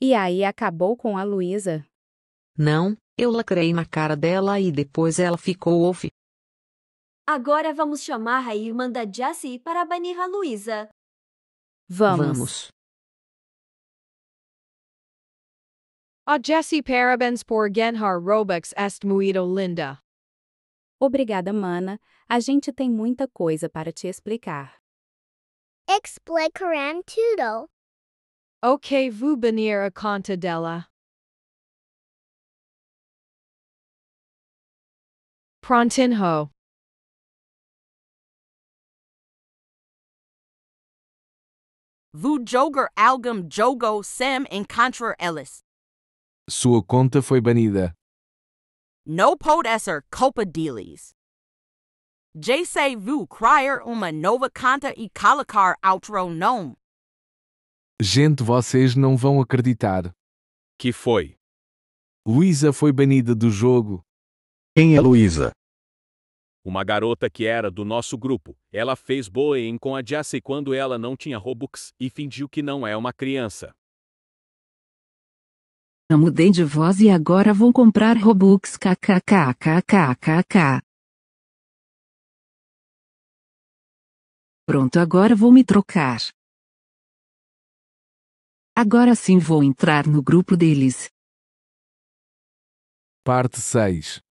E aí acabou com a Luísa? Não, eu lacrei na cara dela e depois ela ficou off. Agora vamos chamar a irmã da Jessie para banir a Luísa. Vamos. Vamos. A Jessie parabéns por ganhar Robux est muito linda. Obrigada, mana. A gente tem muita coisa para te explicar. Explicarem tudo. Ok vous venir a conta della. Prontinho. Vu jogar algum jogo sem encontrar Ellis. Sua conta foi banida. No pode ser culpa deles. Jace vu criar uma nova conta e colocar outro nome. Gente, vocês não vão acreditar. Que foi? Luísa foi banida do jogo. Quem é Luísa? Uma garota que era do nosso grupo. Ela fez bullying com a Jassy quando ela não tinha Robux e fingiu que não é uma criança. Eu mudei de voz e agora vou comprar Robux kkkkkkk. Pronto, agora vou me trocar. Agora sim vou entrar no grupo deles. Parte 6